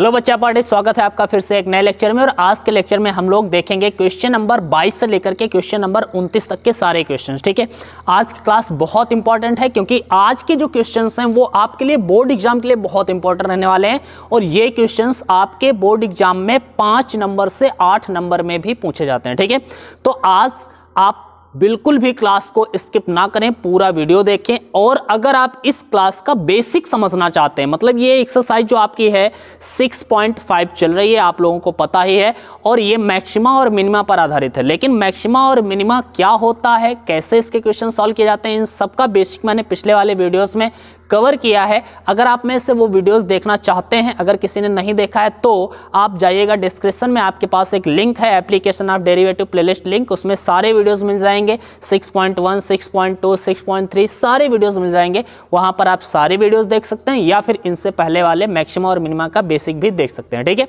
hello बच्चा party स्वागत है आपका फिर से एक नए लेक्चर में और आज के लेक्चर में हम लोग देखेंगे क्वेश्चन नंबर 22 से लेकर के क्वेश्चन नंबर 29 तक के सारे क्वेश्चन ठीक है आज की क्लास बहुत इंपॉर्टेंट है क्योंकि आज के जो क्वेश्चन हैं वो आपके लिए बोर्ड एग्जाम के लिए बहुत इंपॉर्टेंट रहने वाले हैं और ये क्वेश्चन आपके बोर्ड एग्जाम में पाँच नंबर से आठ नंबर में भी पूछे जाते हैं ठीक है तो आज आप बिल्कुल भी क्लास को स्किप ना करें पूरा वीडियो देखें और अगर आप इस क्लास का बेसिक समझना चाहते हैं मतलब ये एक्सरसाइज जो आपकी है 6.5 चल रही है आप लोगों को पता ही है और ये मैक्सिमा और मिनिमा पर आधारित है लेकिन मैक्सिमा और मिनिमा क्या होता है कैसे इसके क्वेश्चन सॉल्व किए जाते हैं इन सबका बेसिक मैंने पिछले वाले वीडियोज़ में कवर किया है अगर आप में से वो वीडियोस देखना चाहते हैं अगर किसी ने नहीं देखा है तो आप जाइएगा डिस्क्रिप्शन में आपके पास एक लिंक है application of derivative playlist link उसमें सारे वीडियोस मिल जाएंगे 6.1, 6.2, 6.3 सारे वीडियोस मिल जाएंगे वहां पर आप सारे वीडियोज देख सकते हैं या फिर इनसे पहले वाले मैक्सिमम और मिनिमा का बेसिक भी देख सकते हैं ठीक है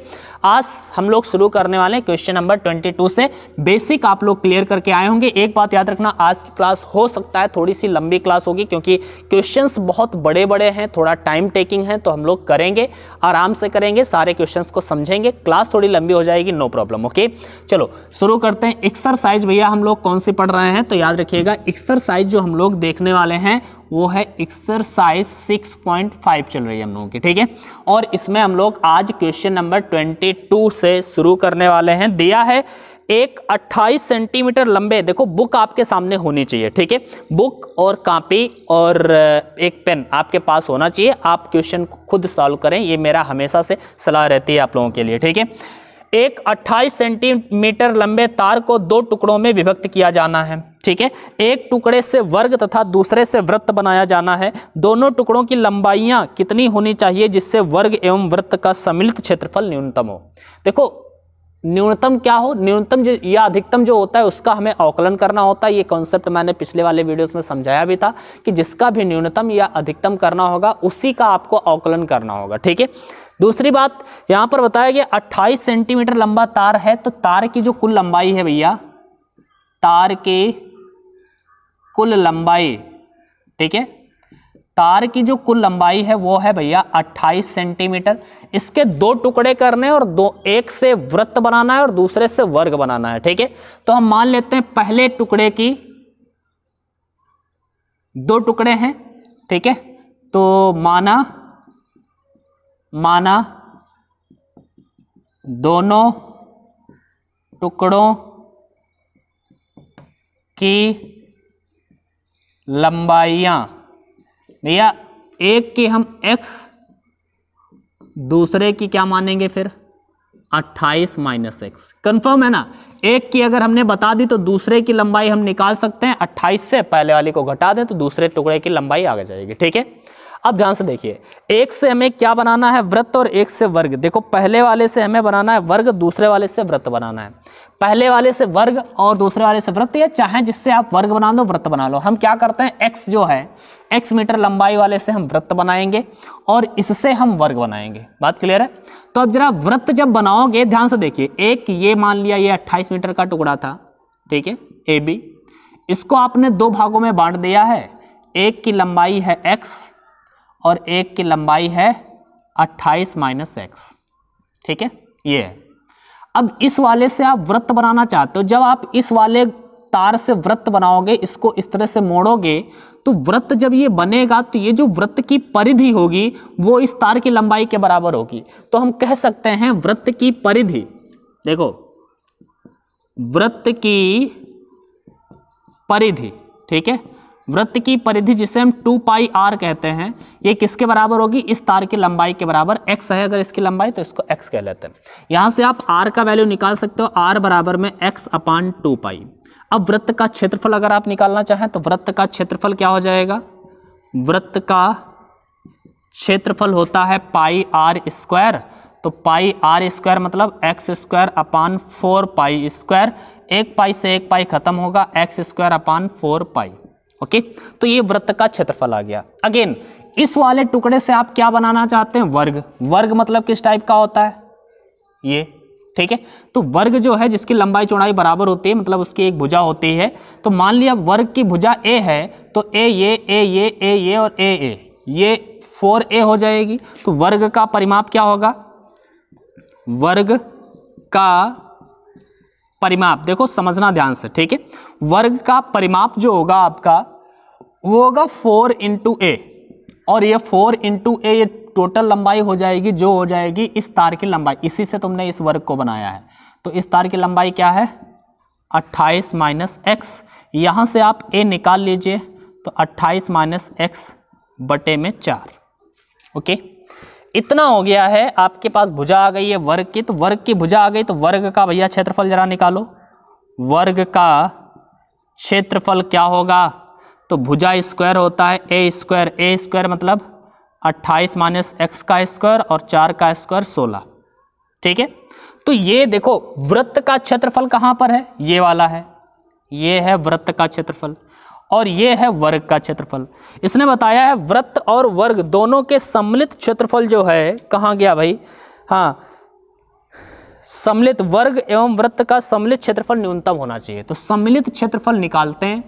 आज हम लोग शुरू करने वाले हैं क्वेश्चन नंबर ट्वेंटी से बेसिक आप लोग क्लियर करके आए होंगे एक बात याद रखना आज की क्लास हो सकता है थोड़ी सी लंबी क्लास होगी क्योंकि क्वेश्चन बहुत बड़े बड़े हैं थोड़ा टाइम टेकिंग है तो हम लोग करेंगे आराम से करेंगे सारे क्वेश्चंस को समझेंगे क्लास थोड़ी लंबी हो जाएगी नो प्रॉब्लम ओके चलो शुरू करते हैं एक्सरसाइज भैया हम लोग कौन सी पढ़ रहे हैं तो याद रखिएगा एक्सरसाइज जो हम लोग देखने वाले हैं वो है एक्सरसाइज 6.5 चल रही है हम लोगों की ठीक है और इसमें हम लोग आज क्वेश्चन नंबर 22 से शुरू करने वाले हैं दिया है एक 28 सेंटीमीटर लंबे देखो बुक आपके सामने होनी चाहिए ठीक है बुक और कापी और एक पेन आपके पास होना चाहिए आप क्वेश्चन खुद सॉल्व करें ये मेरा हमेशा से सलाह रहती है आप लोगों के लिए ठीक है एक 28 सेंटीमीटर लंबे तार को दो टुकड़ों में विभक्त किया जाना है ठीक है एक टुकड़े से वर्ग तथा दूसरे से वृत्त बनाया जाना है दोनों टुकड़ों की लंबाइयाँ कितनी होनी चाहिए जिससे वर्ग एवं वृत्त का सम्मिलित क्षेत्रफल न्यूनतम हो देखो न्यूनतम क्या हो न्यूनतम जो या अधिकतम जो होता है उसका हमें आकलन करना होता है ये कॉन्सेप्ट मैंने पिछले वाले वीडियोस में समझाया भी था कि जिसका भी न्यूनतम या अधिकतम करना होगा उसी का आपको आकलन करना होगा ठीक है दूसरी बात यहाँ पर बताया गया अट्ठाईस सेंटीमीटर लंबा तार है तो तार की जो कुल लंबाई है भैया तार के कुल लंबाई ठीक है तार की जो कुल लंबाई है वो है भैया 28 सेंटीमीटर इसके दो टुकड़े करने और दो एक से वृत्त बनाना है और दूसरे से वर्ग बनाना है ठीक है तो हम मान लेते हैं पहले टुकड़े की दो टुकड़े हैं ठीक है तो माना माना दोनों टुकड़ों की लंबाइयां भैया एक की हम x दूसरे की क्या मानेंगे फिर 28 माइनस एक्स कन्फर्म है ना एक की अगर हमने बता दी तो दूसरे की लंबाई हम निकाल सकते हैं 28 से पहले वाली को घटा दें तो दूसरे टुकड़े की लंबाई आगे जाएगी ठीक है अब ध्यान से देखिए एक से हमें क्या बनाना है व्रत और एक से वर्ग देखो पहले वाले से हमें बनाना है वर्ग दूसरे वाले से व्रत बनाना है पहले वाले से वर्ग और दूसरे वाले से व्रत या चाहे जिससे आप वर्ग बना लो व्रत बना लो हम क्या करते हैं एक्स जो है एक्स मीटर लंबाई वाले से हम वृत्त बनाएंगे और इससे हम वर्ग बनाएंगे बात क्लियर है तो अब जरा वृत्त जब बनाओगे ध्यान से देखिए एक ये मान लिया ये 28 मीटर का टुकड़ा था ठीक है ए बी इसको आपने दो भागों में बांट दिया है एक की लंबाई है एक्स और एक की लंबाई है 28 माइनस एक्स ठीक है ये है अब इस वाले से आप वृत्त बनाना चाहते हो जब आप इस वाले तार से वृत्त बनाओगे इसको इस तरह से मोड़ोगे तो व्रत जब ये बनेगा तो ये जो व्रत की परिधि होगी वो इस तार की लंबाई के बराबर होगी तो हम कह सकते हैं व्रत की परिधि देखो व्रत की परिधि ठीक है व्रत की परिधि जिसे हम टू पाई आर कहते हैं ये किसके बराबर होगी इस तार की लंबाई के बराबर एक्स है अगर इसकी लंबाई तो इसको एक्स कह लेते हैं यहां से आप आर का वैल्यू निकाल सकते हो आर बराबर में एक्स अपान टू पाई अब वृत्त का क्षेत्रफल अगर आप निकालना चाहें तो वृत्त का क्षेत्रफल क्या हो जाएगा वृत्त का क्षेत्रफल होता है पाई आर स्क्वायर तो पाई आर स्क्वायर मतलब x square upon four pi square एक पाई से एक पाई खत्म होगा x square upon four pi okay तो ये वृत्त का क्षेत्रफल आ गया अगेन इस वाले टुकड़े से आप क्या बनाना चाहते हैं वर्ग वर्ग मतलब किस टाइप का होता है ये ठीक है तो वर्ग जो है जिसकी लंबाई चौड़ाई बराबर होती है मतलब उसकी एक भुजा होती है तो मान लिया वर्ग की भुजा ए है तो ए ये ए ये ए ये और ए ए ये फोर ए हो जाएगी तो वर्ग का परिमाप क्या होगा वर्ग का परिमाप देखो समझना ध्यान से ठीक है वर्ग का परिमाप जो होगा आपका वो होगा फोर इंटू ए और ये फोर इंटू ए ये टोटल लंबाई हो जाएगी जो हो जाएगी इस तार की लंबाई इसी से तुमने इस वर्ग को बनाया है तो इस तार की लंबाई क्या है 28 माइनस एक्स यहाँ से आप ए निकाल लीजिए तो 28 माइनस एक्स बटे में चार ओके इतना हो गया है आपके पास भुजा आ गई है वर्ग की तो वर्ग की भुजा आ गई तो वर्ग का भैया क्षेत्रफल जरा निकालो वर्ग का क्षेत्रफल क्या होगा तो भुजा स्क्वायर होता है ए स्क्वायर ए स्क्वायर मतलब अट्ठाईस माइनस एक्स का स्क्वायर और चार का स्क्वायर सोलह ठीक है तो ये देखो वृत्त का क्षेत्रफल कहाँ पर है ये वाला है ये है वृत्त का क्षेत्रफल और ये है वर्ग का क्षेत्रफल इसने बताया है वृत्त और वर्ग दोनों के सम्मिलित क्षेत्रफल जो है कहाँ गया भाई हाँ सम्मिलित वर्ग एवं वृत्त का सम्मिलित क्षेत्रफल न्यूनतम होना चाहिए तो सम्मिलित क्षेत्रफल निकालते हैं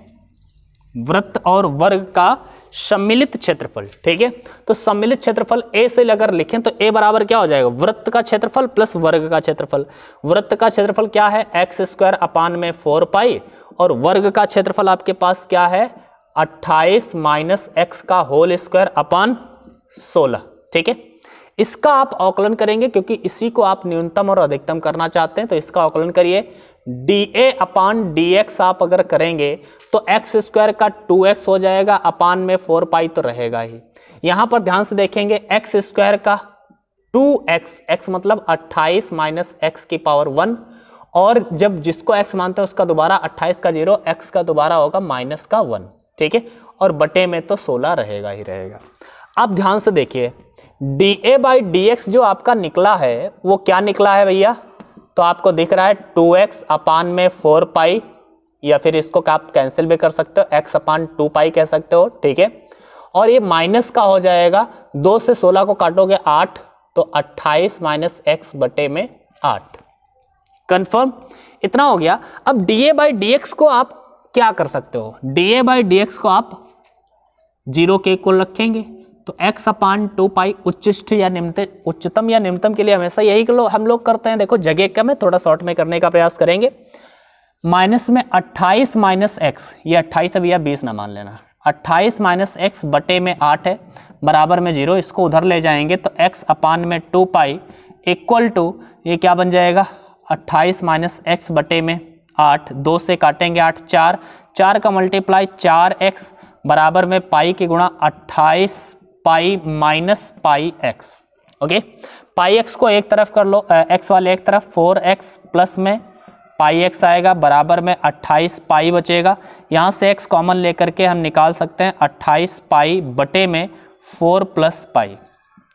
वृत्त और वर्ग का सम्मिलित क्षेत्रफल ठीक है तो सम्मिलित क्षेत्रफल ए से अगर लिखें तो ए बराबर क्या हो जाएगा वृत्त का क्षेत्रफल प्लस वर्ग का क्षेत्रफल वृत्त का क्षेत्रफल क्या है एक्स स्क्वायर अपान में फोर पाई और वर्ग का क्षेत्रफल आपके पास क्या है अट्ठाईस माइनस एक्स का होल स्क्वायर अपान सोलह ठीक है इसका आप आकलन करेंगे क्योंकि इसी को आप न्यूनतम और अधिकतम करना चाहते हैं तो इसका आकलन करिए d a upon d x आप अगर करेंगे तो एक्स स्क्वायर का टू एक्स हो जाएगा अपान में फोर पाई तो रहेगा ही यहाँ पर ध्यान से देखेंगे एक्स स्क्वायर का टू एक्स एक्स मतलब अट्ठाईस माइनस एक्स की पावर वन और जब जिसको एक्स मानते हैं उसका दोबारा अट्ठाईस का जीरो एक्स का दोबारा होगा माइनस का वन ठीक है और बटे में तो सोलह रहेगा ही रहेगा अब ध्यान से देखिए d a by D x जो आपका निकला है वो क्या निकला है भैया तो आपको दिख रहा है टू एक्स अपान में फोर पाई या फिर इसको आप कैंसिल भी कर सकते हो एक्स अपान टू पाई कह सकते हो ठीक है और ये माइनस का हो जाएगा दो से सोलह को काटोगे आठ तो अट्ठाईस माइनस एक्स बटे में आठ कन्फर्म इतना हो गया अब d a by D x को आप क्या कर सकते हो d a by D x को आप जीरो के इक्वल रखेंगे तो x अपान टू पाई उच्चिष्ट या निम्न उच्चतम या निम्नतम के लिए हमेशा यही लो, हम लोग करते हैं देखो जगह कम है थोड़ा शॉर्ट में करने का प्रयास करेंगे माइनस में 28 माइनस एक्स ये 28 अभी या 20 ना मान लेना 28 माइनस एक्स बटे में 8 है बराबर में जीरो इसको उधर ले जाएंगे तो एक्स अपान में टू पाई इक्वल टू ये क्या बन जाएगा अट्ठाइस माइनस एक्स बटे में आठ दो से काटेंगे आठ चार चार का मल्टीप्लाई चार एक्स बराबर में पाई की गुणा अट्ठाईस pi minus pi x okay pi x को एक तरफ कर लो एक्स वाले एक तरफ फोर एक्स प्लस में पाई एक्स आएगा बराबर में 28 पाई बचेगा यहाँ से एक्स कॉमन लेकर के हम निकाल सकते हैं 28 पाई बटे में 4 प्लस पाई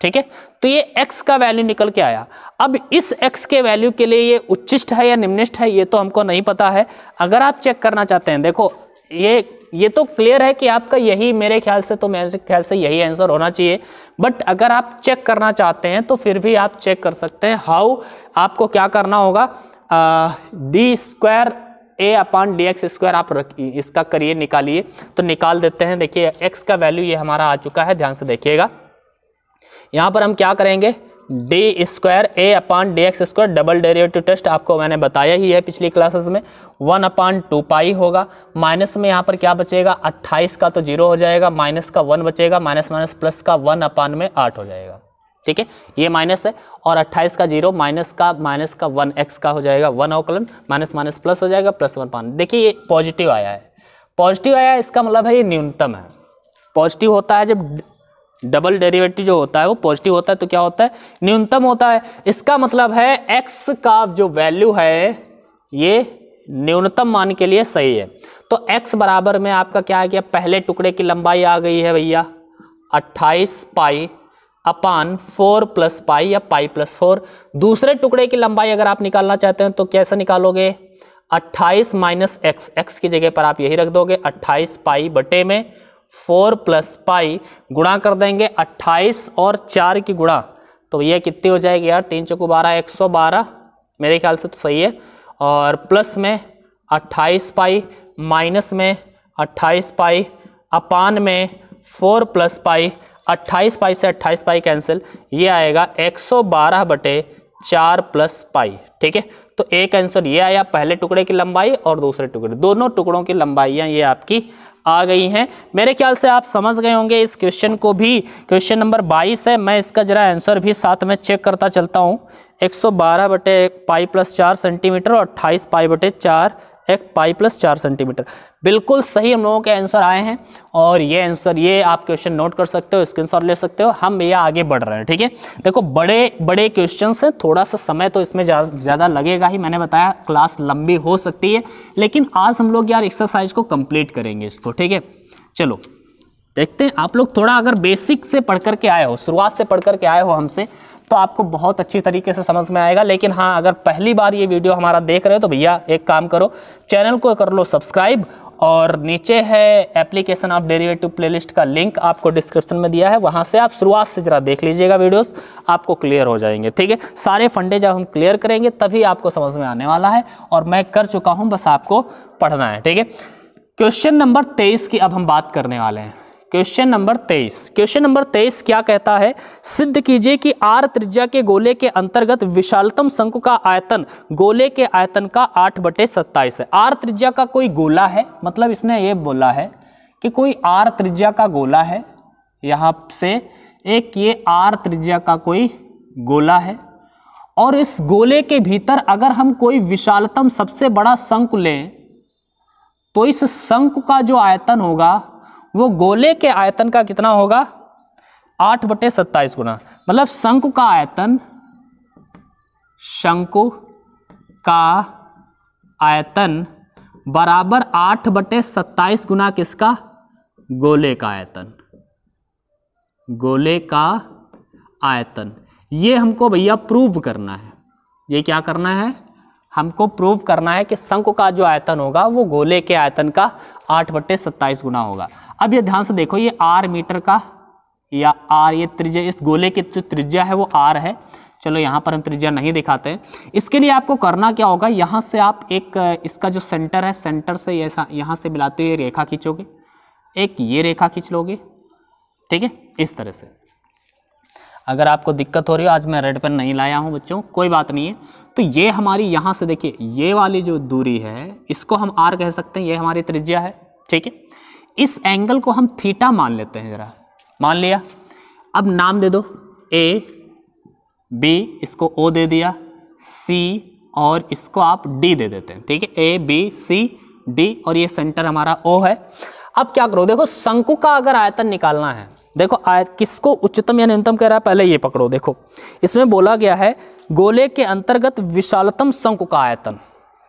ठीक है तो ये x का वैल्यू निकल के आया अब इस x के वैल्यू के लिए ये उच्चिष्ट है या निम्निष्ट है ये तो हमको नहीं पता है अगर आप चेक करना चाहते हैं देखो ये ये तो क्लियर है कि आपका यही मेरे ख्याल से तो मेरे ख्याल से यही आंसर होना चाहिए बट अगर आप चेक करना चाहते हैं तो फिर भी आप चेक कर सकते हैं हाउ आपको क्या करना होगा d square a upon d x square आप रखिए इसका करिए निकालिए तो निकाल देते हैं देखिए एक्स का वैल्यू ये हमारा आ चुका है ध्यान से देखिएगा यहाँ पर हम क्या करेंगे d square a upon d x square double derivative test आपको मैंने बताया ही है पिछली क्लासेस में वन अपान टू पाई होगा माइनस में यहाँ पर क्या बचेगा अट्ठाईस का तो जीरो हो जाएगा माइनस का वन बचेगा माइनस माइनस प्लस का वन अपान में आठ हो जाएगा ठीक है ये माइनस है और अट्ठाईस का जीरो माइनस का माइनस का वन एक्स का हो जाएगा वन अवकलन माइनस माइनस प्लस हो जाएगा प्लस वन पान देखिए ये पॉजिटिव आया है पॉजिटिव आया इसका मतलब है ये न्यूनतम है पॉजिटिव होता है जब डबल डेरिवेटिव जो होता है वो पॉजिटिव होता है तो क्या होता है न्यूनतम होता है इसका मतलब है एक्स का जो वैल्यू है ये न्यूनतम मान के लिए सही है तो एक्स बराबर में आपका क्या आ गया पहले टुकड़े की लंबाई आ गई है भैया अट्ठाईस पाई अपान फोर प्लस पाई या पाई प्लस फोर दूसरे टुकड़े की लंबाई अगर आप निकालना चाहते हैं तो कैसे निकालोगे 28 माइनस एक्स एक्स की जगह पर आप यही रख दोगे 28 पाई बटे में फोर प्लस पाई गुणा कर देंगे अट्ठाईस और चार की गुणा तो ये कितनी हो जाएगी यार तीन चौको बारह एक सौ बारह मेरे ख्याल से तो सही है और प्लस में अट्ठाईस पाई माइनस में अट्ठाईस पाई अपान में फोर प्लस पाई अट्ठाईस पाई से अट्ठाईस पाई कैंसिल ये आएगा एक सौ बारह बटे चार प्लस पाई ठीक है तो एक आंसर ये आया पहले टुकड़े की लंबाई और दूसरे टुकड़े दोनों टुकड़ों की लंबाइयाँ ये आपकी आ गई हैं मेरे ख्याल से आप समझ गए होंगे इस क्वेश्चन को भी क्वेश्चन नंबर 22 है मैं इसका ज़रा आंसर भी साथ में चेक करता चलता हूँ 112 बटे एक पाई प्लस चार सेंटीमीटर और 28 पाई बटे चार एक पाई प्लस चार सेंटीमीटर बिल्कुल सही हम लोगों के आंसर आए हैं और ये आंसर ये आप क्वेश्चन नोट कर सकते हो स्क्रीन ले सकते हो हम भैया आगे बढ़ रहे हैं ठीक है देखो बड़े बड़े क्वेश्चन हैं थोड़ा सा समय तो इसमें ज़्यादा लगेगा ही मैंने बताया क्लास लंबी हो सकती है लेकिन आज हम लोग यार एक्सरसाइज को कंप्लीट करेंगे इसको ठीक है चलो देखते हैं आप लोग थोड़ा अगर बेसिक से पढ़ करके आए हो शुरुआत से पढ़ करके आए हो हमसे तो आपको बहुत अच्छी तरीके से समझ में आएगा लेकिन हाँ अगर पहली बार ये वीडियो हमारा देख रहे हो तो भैया एक काम करो चैनल को कर लो सब्सक्राइब और नीचे है एप्लीकेशन ऑफ डेरिवेटिव प्लेलिस्ट का लिंक आपको डिस्क्रिप्शन में दिया है वहाँ से आप शुरुआत से ज़रा देख लीजिएगा वीडियोस आपको क्लियर हो जाएंगे ठीक है सारे फंडे जब हम क्लियर करेंगे तभी आपको समझ में आने वाला है और मैं कर चुका हूँ बस आपको पढ़ना है ठीक है क्वेश्चन नंबर तेईस की अब हम बात करने वाले हैं क्वेश्चन नंबर तेईस क्वेश्चन नंबर तेईस क्या कहता है सिद्ध कीजिए कि आर त्रिज्या के गोले के अंतर्गत विशालतम शंकु का आयतन गोले के आयतन का आठ बटे सत्ताईस है आर त्रिज्या का कोई गोला है मतलब इसने ये बोला है कि कोई आर त्रिज्या का गोला है यहाँ से एक ये आर त्रिज्या का कोई गोला है और इस गोले के भीतर अगर हम कोई विशालतम सबसे बड़ा शंकु लें तो इस शंकु का जो आयतन होगा वो गोले के आयतन का कितना होगा आठ बटे सत्ताईस गुना मतलब शंकु का आयतन शंकु का आयतन बराबर आठ बटे सत्ताईस गुना किसका गोले का आयतन गोले का आयतन ये हमको भैया प्रूव करना है ये क्या करना है हमको प्रूव करना है कि शंकु का जो आयतन होगा वो गोले के आयतन का आठ बटे सत्ताईस गुना होगा अब ये ध्यान से देखो ये आर मीटर का या आर ये त्रिज्या इस गोले की जो त्रिज्या है वो आर है चलो यहाँ पर हम त्रिज्या नहीं दिखाते इसके लिए आपको करना क्या होगा यहाँ से आप एक इसका जो सेंटर है सेंटर से ऐसा यहाँ से मिलाते हुए रेखा खींचोगे एक ये रेखा खींच लोगे ठीक है इस तरह से अगर आपको दिक्कत हो रही हो आज मैं रेड पेन नहीं लाया हूँ बच्चों कोई बात नहीं है तो ये हमारी यहाँ से देखिए ये वाली जो दूरी है इसको हम आर कह सकते हैं ये हमारी त्रिज्या है ठीक है इस एंगल को हम थीटा मान लेते हैं ज़रा मान लिया अब नाम दे दो ए बी इसको ओ दे दिया सी और इसको आप डी दे देते हैं ठीक है ए बी सी डी और ये सेंटर हमारा ओ है अब क्या करो देखो शंकु का अगर आयतन निकालना है देखो आयत किसको उच्चतम या न्यूनतम कह रहा है पहले ये पकड़ो देखो इसमें बोला गया है गोले के अंतर्गत विशालतम शंकु का आयतन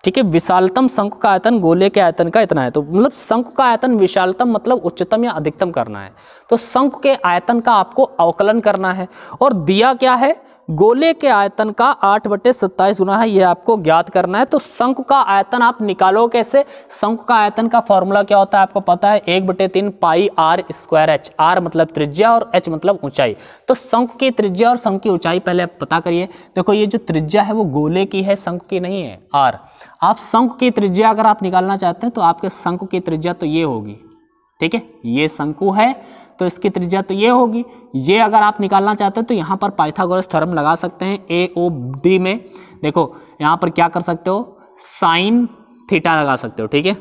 ठीक है विशालतम शंकु का आयतन गोले के आयतन का इतना है तो मतलब शंकु का आयतन विशालतम मतलब उच्चतम या अधिकतम करना है तो शंख के आयतन का आपको अवकलन करना है और दिया क्या है गोले के आयतन का आठ बटे सत्ताईस गुना है यह आपको ज्ञात करना है तो शंख का आयतन आप निकालो कैसे शंख का आयतन का फॉर्मूला क्या होता है आपको पता है एक बटे तीन pi are square h r मतलब त्रिज्या और एच मतलब ऊंचाई तो शंख की त्रिज्या और शंख की ऊंचाई पहले आप पता करिए देखो ये जो त्रिज्या है वो गोले की है शंख की नहीं है आर आप शंख की त्रिज्या अगर आप निकालना चाहते हैं तो आपके शंख की त्रिज्या तो ये होगी ठीक है ये शंकु है तो इसकी त्रिज्या तो ये होगी ये अगर आप निकालना चाहते हैं तो यहाँ पर पाइथागोरस थर्म लगा सकते हैं ए ओ डी में देखो यहाँ पर क्या कर सकते हो साइन थीटा लगा सकते हो ठीक है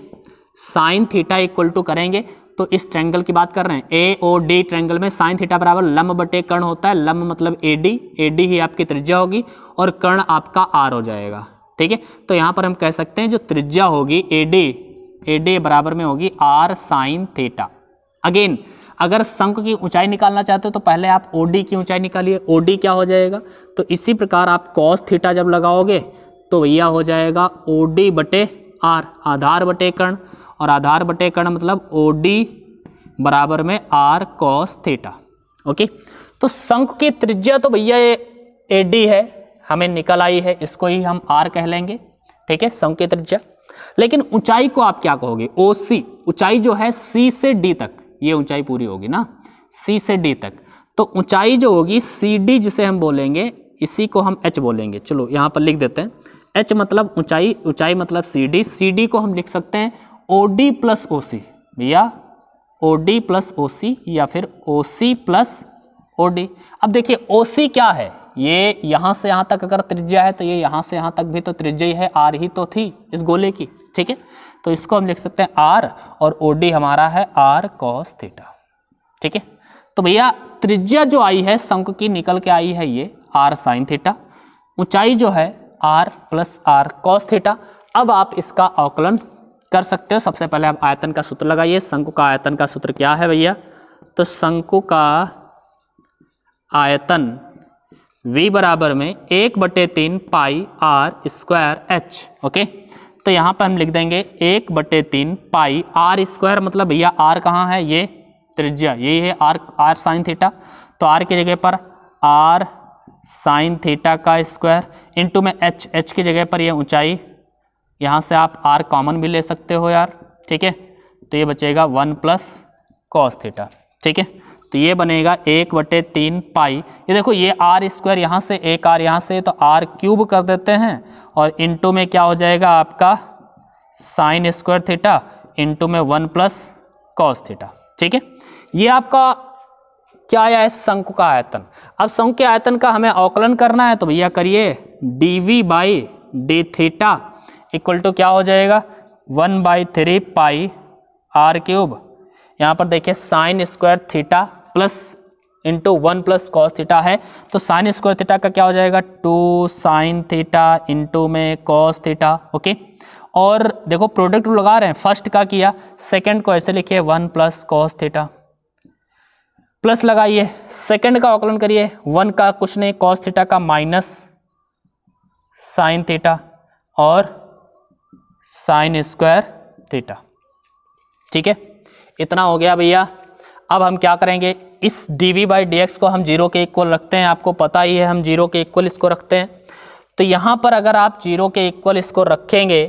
साइन थीटा इक्वल टू करेंगे तो इस ट्रेंगल की बात कर रहे हैं ए ओ डी ट्रेंगल में साइन थीटा बराबर लम्ब बटे कर्ण होता है लम्ब मतलब ए डी ए डी ही आपकी त्रिज्या होगी और कर्ण आपका आर हो जाएगा ठीक है तो यहाँ पर हम कह सकते हैं जो त्रिज्या होगी ए डे ए डे बराबर में होगी आर साइन थीटा अगेन अगर शंख की ऊंचाई निकालना चाहते हो तो पहले आप ओ डी की ऊंचाई निकालिए ओ डी क्या हो जाएगा तो इसी प्रकार आप कॉस थीटा जब लगाओगे तो भैया हो जाएगा ओ डी बटे आर आधार बटे कर्ण और आधार बटे कर्ण मतलब ओ डी बराबर में आर कॉस थीटा ओके तो शंख की त्रिज्या तो भैया ए डी है हमें निकल आई है इसको ही हम आर कह लेंगे ठीक है संकेत त्रिज्या लेकिन ऊंचाई को आप क्या कहोगे ओ सी ऊंचाई जो है सी से डी तक ये ऊंचाई पूरी होगी ना सी से डी तक तो ऊंचाई जो होगी सी डी जिसे हम बोलेंगे इसी को हम एच बोलेंगे चलो यहाँ पर लिख देते हैं एच मतलब ऊंचाई ऊंचाई मतलब सी डी सी डी को हम लिख सकते हैं ओ डी प्लस ओ सी या ओ डी प्लस ओ सी या फिर ओ सी प्लस ओ डी अब देखिए ओ सी क्या है ये यहाँ से यहाँ तक अगर त्रिज्या है तो ये यहाँ से यहाँ तक भी तो त्रिज्या ही है आर ही तो थी इस गोले की ठीक है तो इसको हम लिख सकते हैं आर और ओ हमारा है आर कॉस थीटा ठीक है तो भैया त्रिज्या जो आई है शंक की निकल के आई है ये आर साइन थीटा ऊंचाई जो है r plus r cos theta अब आप इसका आकलन कर सकते हो सबसे पहले आप आयतन का सूत्र लगाइए शंकु का आयतन का सूत्र क्या है भैया तो शंकु का आयतन v बराबर में एक बटे तीन pi are square h okay तो यहाँ पर हम लिख देंगे एक बटे तीन पाई आर स्क्वायर मतलब भैया आर कहाँ है ये त्रिज्या यही है आर आर साइन थीटा तो आर की जगह पर आर साइन थीटा का स्क्वायर इंटू में एच एच की जगह पर ये ऊंचाई यहाँ से आप आर कॉमन भी ले सकते हो यार ठीक है तो ये बचेगा वन प्लस कॉस थीटा ठीक है तो ये बनेगा एक बटे तीन पाई ये देखो ये आर स्क्वायर यहाँ से एक आर यहाँ से तो आर क्यूब कर देते हैं और इंटू में क्या हो जाएगा आपका साइन स्क्वायर थीटा इंटू में वन प्लस कॉस थीटा ठीक है ये आपका क्या आया है शंकु का आयतन अब शंकु के आयतन का हमें अवकलन करना है तो भैया करिए d we by D theta equal to क्या हो जाएगा one by three pi are cube यहाँ पर देखिए sine square theta plus into one plus cos theta है तो साइन स्क्वायर थीटा का क्या हो जाएगा टू साइन थीटा इंटू में कॉस थीटा ओके और देखो प्रोडक्ट लगा रहे हैं फर्स्ट का किया सेकंड को ऐसे लिखिए one plus cos theta plus लगाइए सेकंड का आकलन करिए वन का कुछ नहीं कॉस थीटा का माइनस साइन थीटा और साइन स्क्वायर थीटा ठीक है इतना हो गया भैया अब हम क्या करेंगे इस d we by D x को हम जीरो के इक्वल रखते हैं आपको पता ही है हम जीरो के इक्वल इसको रखते हैं तो यहाँ पर अगर आप जीरो के इक्वल इसको रखेंगे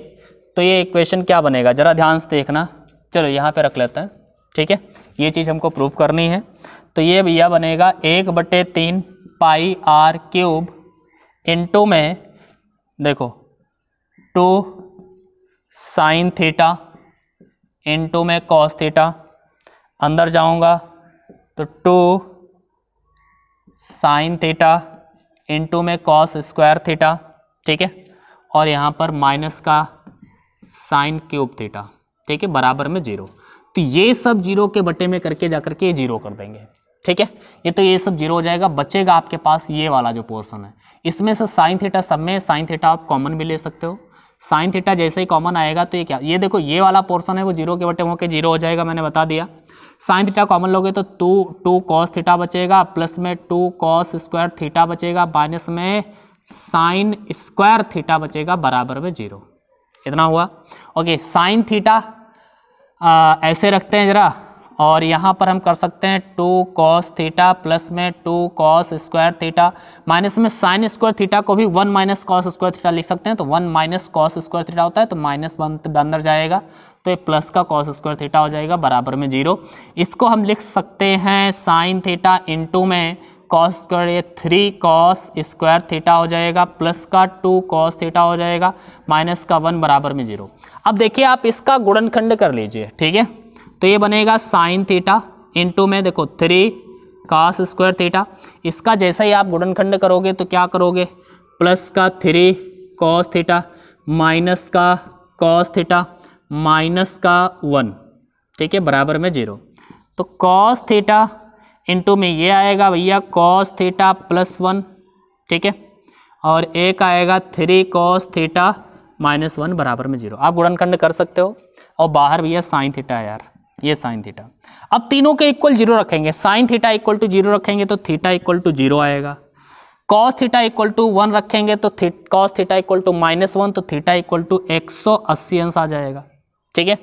तो ये इक्वेशन क्या बनेगा ज़रा ध्यान से देखना चलो यहाँ पे रख लेते हैं ठीक है ये चीज़ हमको प्रूव करनी है तो ये भैया बनेगा एक बटे तीन पाई आर क्यूब इंटू में देखो टू साइन थीटा इंटू में कॉस थीटा अंदर जाऊंगा तो टू साइन थीटा इनटू में कॉस स्क्वायर थीटा ठीक है और यहाँ पर माइनस का साइन क्यूब थीटा ठीक है बराबर में जीरो तो ये सब जीरो के बटे में करके जा करके ये जीरो कर देंगे ठीक है ये तो ये सब जीरो हो जाएगा बचेगा आपके पास ये वाला जो पोर्सन है इसमें से साइन थीटा सब में साइन थीटा आप कॉमन भी ले सकते हो साइन थीटा जैसे ही कॉमन आएगा तो ये क्या ये देखो ये वाला पोर्सन है वो जीरो के बटे होकर जीरो हो जाएगा मैंने बता दिया साइन थीटा कॉमन लोगे तो टू टू कॉस थीटा बचेगा प्लस में टू कॉस स्क्वायर थीटा बचेगा माइनस में साइन स्क्वायर थीटा बचेगा बराबर में जीरो इतना हुआ ओके साइन थीटा आ, ऐसे रखते हैं ज़रा और यहाँ पर हम कर सकते हैं टू कॉस थीटा प्लस में two cos square theta minus में साइन स्क्वायर थीटा को भी one minus cos square theta लिख सकते हैं तो one minus cos square theta होता है तो माइनस बन अंदर जाएगा तो ये प्लस का कॉस स्क्वायर थीटा हो जाएगा बराबर में जीरो इसको हम लिख सकते हैं साइन थीटा इंटू में कॉस स्क्वायर ये थ्री कॉस स्क्वायर थीटा हो जाएगा प्लस का टू कॉस थीटा हो जाएगा माइनस का वन बराबर में जीरो अब देखिए आप इसका गुणनखंड कर लीजिए ठीक है तो ये बनेगा साइन थीटा इंटू में देखो थ्री कॉस स्क्वायर थीटा इसका जैसा ही आप गुणनखंड करोगे तो क्या करोगे प्लस का थ्री कॉस थीटा माइनस का कॉस थीटा माइनस का वन ठीक है बराबर में जीरो तो कॉस थीटा इंटू में ये आएगा भैया कॉस थीटा प्लस वन ठीक है और एक आएगा three cos theta minus one बराबर में जीरो आप गुणनखंड कर सकते हो और बाहर भैया साइन थीटा यार ये साइन थीटा अब तीनों के इक्वल जीरो रखेंगे sine theta equal to zero रखेंगे तो थीटा इक्वल टू जीरो आएगा cos theta equal to one रखेंगे तो cos theta equal to minus one तो थीटा इक्वल टू एक सौ अस्सी अंश आ जाएगा ठीक है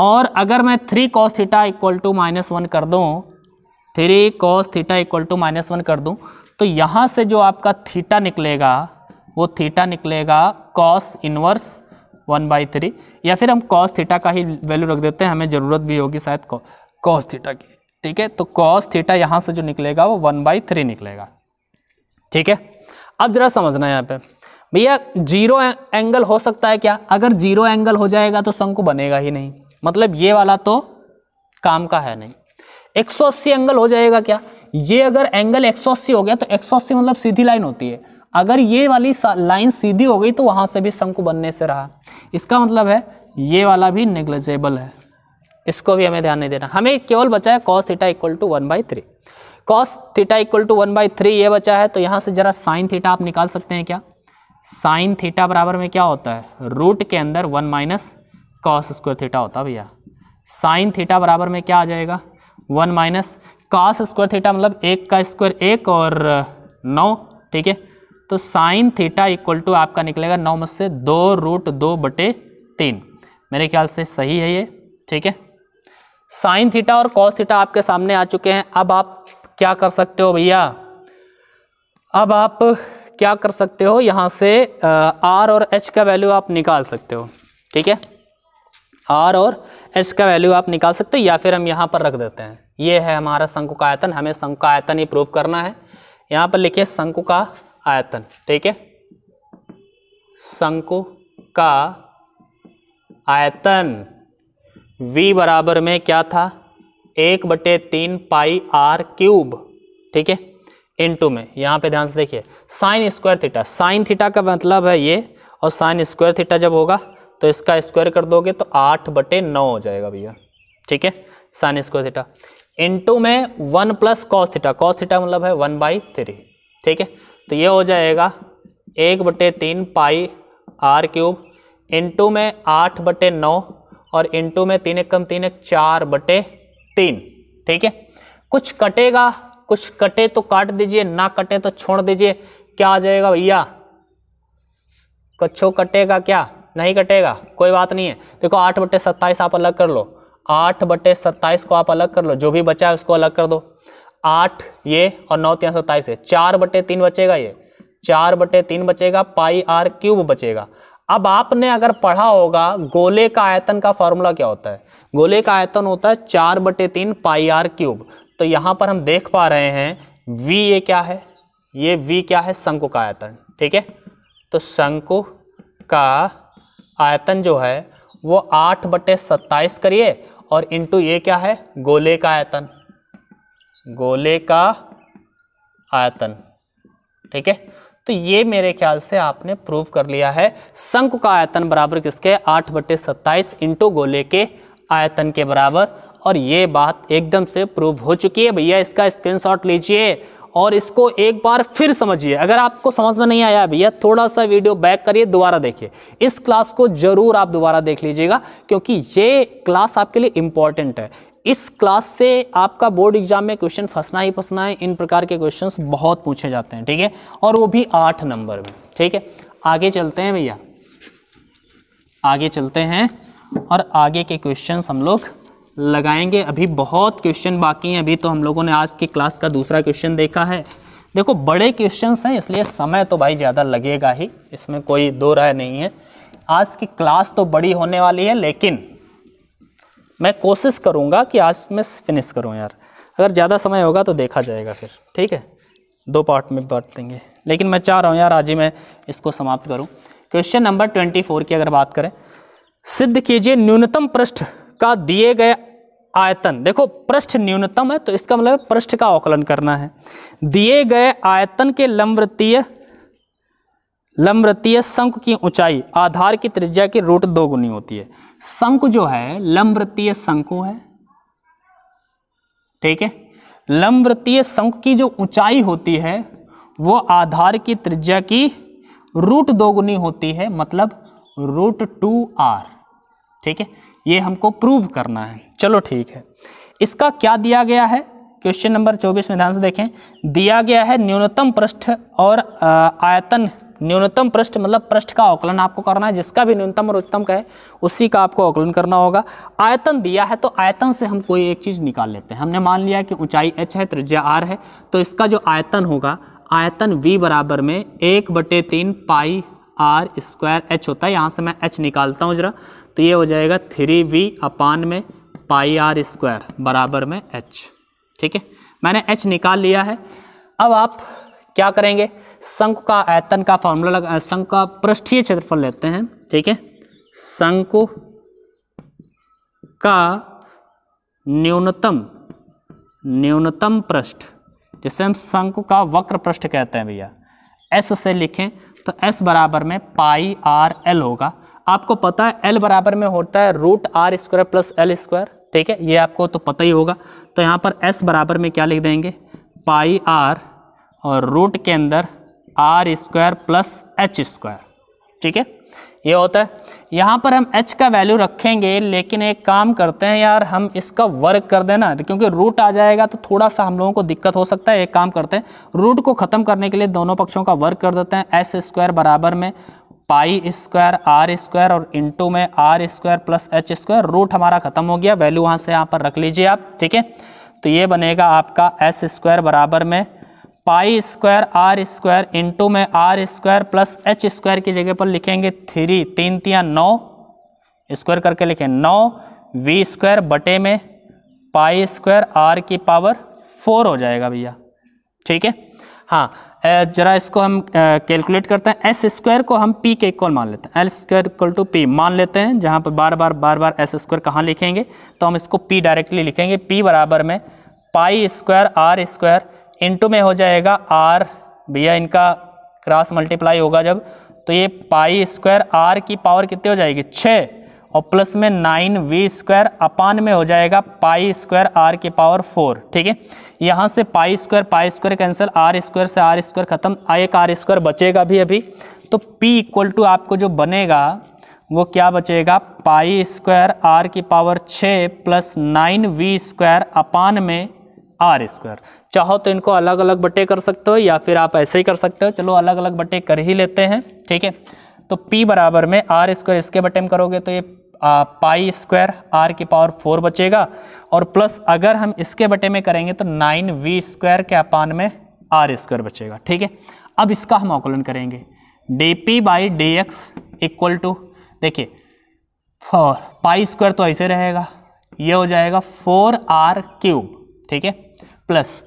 और अगर मैं three cos theta equal to minus one कर दूँ three cos theta equal to minus one कर दूँ तो यहाँ से जो आपका थीटा निकलेगा वो थीटा निकलेगा cos inverse one by three या फिर हम कॉस थीटा का ही वैल्यू रख देते हैं हमें ज़रूरत भी होगी शायद कॉस थीटा की ठीक है तो कॉस थीटा यहाँ से जो निकलेगा वो वन बाई थ्री निकलेगा ठीक है अब ज़रा समझना है यहाँ पे भैया जीरो एंगल हो सकता है क्या अगर जीरो एंगल हो जाएगा तो शंकु बनेगा ही नहीं मतलब ये वाला तो काम का है नहीं 180 एंगल हो जाएगा क्या ये अगर एंगल 180 हो गया तो 180 मतलब सीधी लाइन होती है अगर ये वाली लाइन सीधी हो गई तो वहां से भी शंकु बनने से रहा इसका मतलब है ये वाला भी नेग्लेजेबल है इसको भी हमें ध्यान नहीं देना हमें केवल बचा है cos theta equal to one by three cos theta equal to one by three ये बचा है तो यहाँ से जरा साइन थीटा आप निकाल सकते हैं क्या साइन थीटा बराबर में क्या होता है रूट के अंदर one minus cos square theta होता है भैया साइन थीटा बराबर में क्या आ जाएगा one minus cos square theta मतलब एक का स्क्वायर एक और नौ ठीक है तो साइन थीटा इक्वल टू आपका निकलेगा नौ में से दो रूट दो बटे तीन मेरे ख्याल से सही है ये ठीक है साइन थीटा और कॉस थीटा आपके सामने आ चुके हैं अब आप क्या कर सकते हो भैया अब आप क्या कर सकते हो यहाँ से आर और एच का वैल्यू आप निकाल सकते हो ठीक है आर और एच का वैल्यू आप निकाल सकते हो या फिर हम यहाँ पर रख देते हैं ये है हमारा शंकु का आयतन हमें शंकु का आयतन ही प्रूव करना है यहाँ पर लिखिए शंकु का आयतन ठीक है शंकु का आयतन v बराबर में क्या था एक बटे तीन पाई आर क्यूब ठीक है टू में यहाँ पे ध्यान से देखिए sine square theta sine theta का मतलब है ये और साइन स्क्वायर थीटा जब होगा तो इसका स्क्वायर कर दोगे तो आठ बटे नौ हो जाएगा भैया ठीक है साइन स्क्वायर थीटा टू में one plus cos theta cos theta मतलब है वन बाई थ्री ठीक है तो ये हो जाएगा एक बटे तीन पाई आर क्यूब टू में आठ बटे नौ और टू में तीन एक कम तीन एक चार बटे तीन ठीक है कुछ कटेगा कुछ कटे तो काट दीजिए ना कटे तो छोड़ दीजिए क्या आ जाएगा भैया कच्छो कटेगा क्या नहीं कटेगा कोई बात नहीं है देखो आठ बटे सत्ताईस आप अलग कर लो आठ बटे सत्ताईस को आप अलग कर लो जो भी बचा है उसको अलग कर दो आठ ये और नौ तीन सत्ताईस है चार बटे तीन बचेगा ये चार बटे तीन बचेगा पाई आर क्यूब बचेगा अब आपने अगर पढ़ा होगा गोले का आयतन का फॉर्मूला क्या होता है गोले का आयतन होता है चार बटे तीन पाई आर क्यूब तो यहाँ पर हम देख पा रहे हैं वी ये क्या है ये वी क्या है शंकु का आयतन ठीक है तो शंकु का आयतन जो है वो आठ बटे सत्ताईस करिए और इंटू ये क्या है गोले का आयतन गोले का आयतन ठीक है तो ये मेरे ख्याल से आपने प्रूव कर लिया है शंकु का आयतन बराबर किसके आठ बटे सत्ताईस इंटू गोले के आयतन के बराबर और ये बात एकदम से प्रूव हो चुकी है भैया इसका स्क्रीनशॉट लीजिए और इसको एक बार फिर समझिए अगर आपको समझ में नहीं आया भैया थोड़ा सा वीडियो बैक करिए दोबारा देखिए इस क्लास को ज़रूर आप दोबारा देख लीजिएगा क्योंकि ये क्लास आपके लिए इम्पॉर्टेंट है इस क्लास से आपका बोर्ड एग्जाम में क्वेश्चन फंसना ही फंसना है इन प्रकार के क्वेश्चन बहुत पूछे जाते हैं ठीक है और वो भी आठ नंबर में ठीक है आगे चलते हैं भैया आगे चलते हैं और आगे के क्वेश्चन हम लोग लगाएंगे अभी बहुत क्वेश्चन बाकी हैं अभी तो हम लोगों ने आज की क्लास का दूसरा क्वेश्चन देखा है देखो बड़े क्वेश्चंस हैं इसलिए समय तो भाई ज़्यादा लगेगा ही इसमें कोई दो राय नहीं है आज की क्लास तो बड़ी होने वाली है लेकिन मैं कोशिश करूँगा कि आज मैं फिनिश करूँ यार अगर ज़्यादा समय होगा तो देखा जाएगा फिर ठीक है दो पार्ट में बांट देंगे लेकिन मैं चाह रहा हूँ यार आज ही मैं इसको समाप्त करूँ क्वेश्चन नंबर ट्वेंटी फोर की अगर बात करें सिद्ध कीजिए न्यूनतम पृष्ठ का दिए गए आयतन देखो पृष्ठ न्यूनतम है तो इसका मतलब पृष्ठ का आकलन करना है दिए गए आयतन के लंबवृत्तीय लंबवृत्तीय शंक की ऊंचाई आधार की त्रिज्या की रूट दो गुनी होती है शंक जो है लंबवृत्तीय शंकु है ठीक है लंबवृत्तीय शंक की जो ऊंचाई होती है वो आधार की त्रिज्या की रूट दोगुनी होती है मतलब रूट टू आर ठीक है ये हमको प्रूव करना है चलो ठीक है इसका क्या दिया गया है क्वेश्चन नंबर 24 में ध्यान से देखें दिया गया है न्यूनतम पृष्ठ और आयतन न्यूनतम पृष्ठ मतलब पृष्ठ का आकलन आपको करना है जिसका भी न्यूनतम और उच्चतम का है उसी का आपको आकलन करना होगा आयतन दिया है तो आयतन से हम कोई एक चीज़ निकाल लेते हैं हमने मान लिया कि ऊंचाई एच है त्रिज्या आर है तो इसका जो आयतन होगा आयतन वी बराबर में एक बटे तीन पाई आर स्क्वायर एच होता है यहाँ से मैं एच निकालता हूँ जरा तो ये हो जाएगा थ्री वी अपान में पाई आर स्क्वायर बराबर में एच ठीक है मैंने एच निकाल लिया है अब आप क्या करेंगे शंकु का आयतन का फॉर्मूला लगा शंकु का पृष्ठीय क्षेत्रफल लेते हैं ठीक है शंकु का न्यूनतम न्यूनतम पृष्ठ जिसे हम शंकु का वक्र पृष्ठ कहते हैं भैया एस से लिखें तो एस बराबर में पाई आर एल होगा आपको पता है एल बराबर में होता है root r square plus l square ठीक है ये आपको तो पता ही होगा तो यहाँ पर एस बराबर में क्या लिख देंगे पाई आर और रूट के अंदर R square plus H square ठीक है ये होता है यहाँ पर हम एच का वैल्यू रखेंगे लेकिन एक काम करते हैं यार हम इसका वर्क कर देना क्योंकि रूट आ जाएगा तो थोड़ा सा हम लोगों को दिक्कत हो सकता है एक काम करते हैं रूट को ख़त्म करने के लिए दोनों पक्षों का वर्क कर देते हैं एस स्क्वायर बराबर में पाई स्क्वायर आर स्क्वायर और इंटू में R square plus H square root हमारा खत्म हो गया वैल्यू वहाँ से यहाँ पर रख लीजिए आप ठीक है तो ये बनेगा आपका एस स्क्वायर बराबर में pi square R square into में R square plus H square की जगह पर लिखेंगे थ्री तीन तिया नौ स्क्वायर करके लिखें नौ वी स्क्वायर बटे में पाई स्क्वायर आर की पावर फोर हो जाएगा भैया ठीक है हाँ जरा इसको हम कैलकुलेट करते हैं एस स्क्वायर को हम पी के इक्वल मान लेते हैं L square equal to P मान लेते हैं जहाँ पर बार बार बार बार एस स्क्वायर कहाँ लिखेंगे तो हम इसको पी डायरेक्टली लिखेंगे पी बराबर में pi square R square into में हो जाएगा आर भैया इनका क्रॉस मल्टीप्लाई होगा जब तो ये पाई स्क्वायर आर की पावर कितनी हो जाएगी छः और प्लस में नाइन वी स्क्वायर अपान में हो जाएगा पाई स्क्वायर आर की पावर फोर ठीक है यहाँ से pi square pi square cancel R square से आर स्क्वायर खत्म एक आर स्क्वायर बचेगा भी अभी तो p इक्वल टू आपको जो बनेगा वो क्या बचेगा पाई स्क्वायर आर की पावर छः plus nine V square upon में आर स्क्वायर चाहो तो इनको अलग अलग बटे कर सकते हो या फिर आप ऐसे ही कर सकते हो चलो अलग अलग बटे कर ही लेते हैं ठीक है तो पी बराबर में आर स्क्वायर इसके बटे में करोगे तो ये आ, पाई स्क्वायर आर की पावर फोर बचेगा और प्लस अगर हम इसके बटे में करेंगे तो नाइन वी स्क्वायर के अपान में आर स्क्वायर बचेगा ठीक है अब इसका हम आकलन करेंगे D P by D X equal to देखिए फोर पाई स्क्वायर तो ऐसे रहेगा ये हो जाएगा फोर आर क्यूब ठीक है प्लस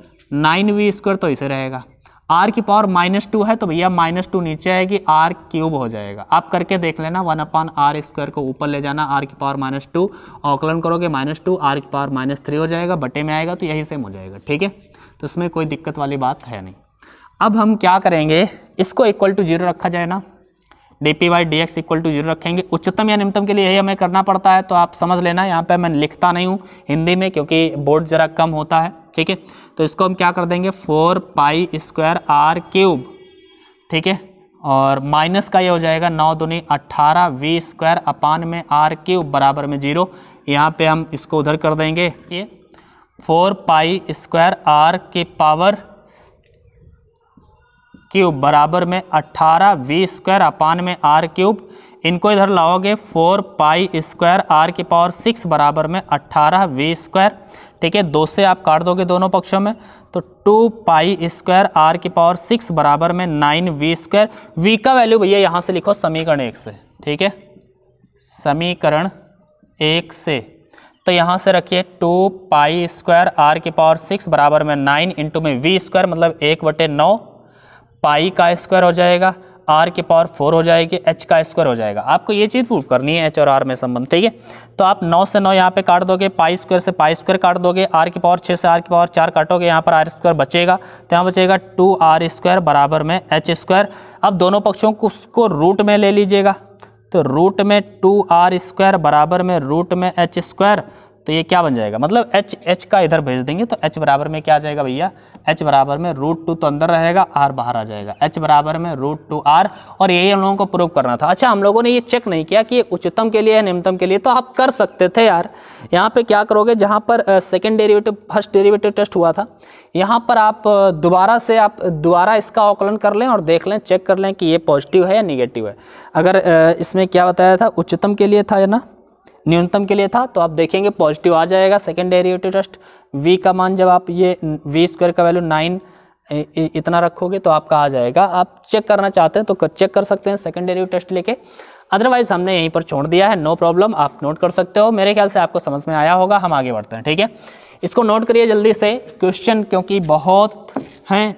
नाइन वी स्क्वायर तो ऐसे रहेगा आर की पावर माइनस टू है तो भैया माइनस टू नीचे आएगी आर क्यूब हो जाएगा आप करके देख लेना वन अपॉन आर स्क्वायर को ऊपर ले जाना आर की पावर माइनस टू आकलन करोगे माइनस टू आर की पावर माइनस थ्री हो जाएगा बटे में आएगा तो यही सेम हो जाएगा ठीक है तो इसमें कोई दिक्कत वाली बात है नहीं अब हम क्या करेंगे इसको इक्वल टू जीरो रखा जाए ना D P Y D X equal to zero रखेंगे उच्चतम या निम्नतम के लिए यही हमें करना पड़ता है तो आप समझ लेना यहाँ पर मैं लिखता नहीं हूँ हिंदी में क्योंकि बोर्ड ज़रा कम होता है ठीक है तो इसको हम क्या कर देंगे four pi square R cube ठीक है और माइनस का ये हो जाएगा नौ दुनी अट्ठारह वी स्क्वायर अपान में आर क्यूब बराबर में जीरो यहाँ पे हम इसको उधर कर देंगे ये फोर पाई स्क्वायर आर के पावर क्यूब बराबर में अट्ठारह वी स्क्वायर अपान में आर क्यूब इनको इधर लाओगे फोर पाई स्क्वायर आर के पावर सिक्स बराबर में अट्ठारह वी स्क्वायर ठीक है दो से आप काट दोगे दोनों पक्षों में तो टू पाई स्क्वायर आर की पावर सिक्स बराबर में नाइन वी स्क्वायर वी का वैल्यू भैया यहाँ से लिखो समीकरण एक से ठीक है समीकरण एक से तो यहाँ से रखिए टू पाई स्क्वायर आर की पावर सिक्स बराबर में नाइन इंटू में वी स्क्वायर मतलब एक बटे नौ पाई का स्क्वायर हो जाएगा आर के पावर फोर हो जाएगी एच का स्क्वायर हो जाएगा आपको ये चीज़ प्रूव करनी है एच और आर में संबंध ठीक है तो आप नौ से नौ यहाँ पे काट दोगे पाई स्क्वायर से पाई स्क्वायर काट दोगे आर के पावर छः से आर के पावर चार काटोगे यहाँ पर आर स्क्वायर बचेगा तो यहाँ बचेगा टू आर स्क्वायर बराबर में एच स्क्वायर अब दोनों पक्षों को उसको रूट में ले लीजिएगा तो रूट में टू आर स्क्वायर बराबर में रूट में एच स्क्वायर तो ये क्या बन जाएगा मतलब एच एच का इधर भेज देंगे तो एच बराबर में क्या आ जाएगा भैया एच बराबर में रूट टू तो अंदर रहेगा आर बाहर आ जाएगा एच बराबर में रूट टू आर और यही हम लोगों को प्रूव करना था अच्छा हम लोगों ने ये चेक नहीं किया कि ये उच्चतम के लिए है निम्नतम के लिए तो आप कर सकते थे यार यहाँ पे क्या करोगे जहाँ पर second derivative first derivative test हुआ था यहाँ पर आप दोबारा से आप दोबारा इसका आकलन कर लें और देख लें चेक कर लें कि ये पॉजिटिव है या निगेटिव है अगर इसमें क्या बताया था उच्चतम के लिए था या ना न्यूनतम के लिए था तो आप देखेंगे पॉजिटिव आ जाएगा सेकेंड डेरिवेटिव टेस्ट वी का मान जब आप ये वी स्क्वायर का वैल्यू नाइन इतना रखोगे तो आपका आ जाएगा आप चेक करना चाहते हैं तो चेक कर सकते हैं सेकेंड डेरिवेटिव टेस्ट लेके अदरवाइज हमने यहीं पर छोड़ दिया है नो प्रॉब्लम आप नोट कर सकते हो मेरे ख्याल से आपको समझ में आया होगा हम आगे बढ़ते हैं ठीक है इसको नोट करिए जल्दी से क्वेश्चन क्योंकि बहुत हैं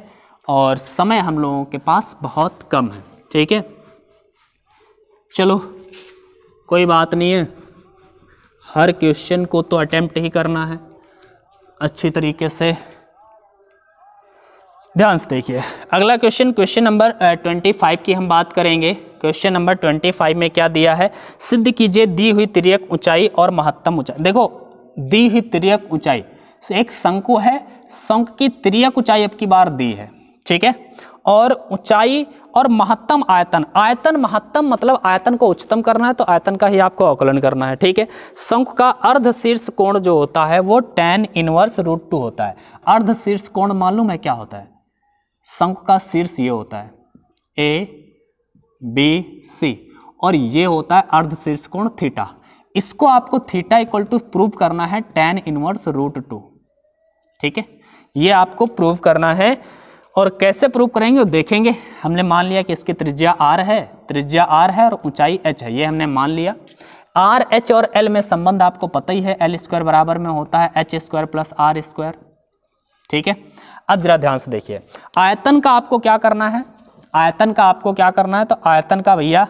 और समय हम लोगों के पास बहुत कम है ठीक है चलो कोई बात नहीं है हर क्वेश्चन को तो अटैम्प्ट ही करना है अच्छी तरीके से ध्यान से देखिए अगला question question number twenty five की हम बात करेंगे क्वेश्चन नंबर ट्वेंटी फाइव में क्या दिया है सिद्ध कीजिए दी हुई त्रियक ऊंचाई और महत्तम ऊंचाई देखो दी हुई तिरक ऊंचाई एक शंकु है शंक की त्रियक ऊंचाई अब की बार दी है ठीक है और ऊंचाई और महत्तम आयतन आयतन महत्तम मतलब आयतन को उच्चतम करना है तो आयतन का ही आपको आकलन करना है ठीक है शंख का अर्ध शीर्ष कोण जो होता है वो टेन इनवर्स रूट टू होता है अर्ध शीर्ष कोण मालूम है क्या होता है शंख का शीर्ष ये होता है ए बी सी और ये होता है अर्ध शीर्ष कोण थीटा इसको आपको थीटा इक्वल टू प्रूव करना है टेन इनवर्स रूट टू ठीक है ये आपको प्रूव करना है और कैसे प्रूव करेंगे वो देखेंगे हमने मान लिया कि इसकी त्रिज्या आर है त्रिज्या आर है और ऊंचाई एच है ये हमने मान लिया आर एच और एल में संबंध आपको पता ही है एल स्क्वायर बराबर में होता है H square plus R square ठीक है अब जरा ध्यान से देखिए आयतन का आपको क्या करना है आयतन का आपको क्या करना है तो आयतन का भैया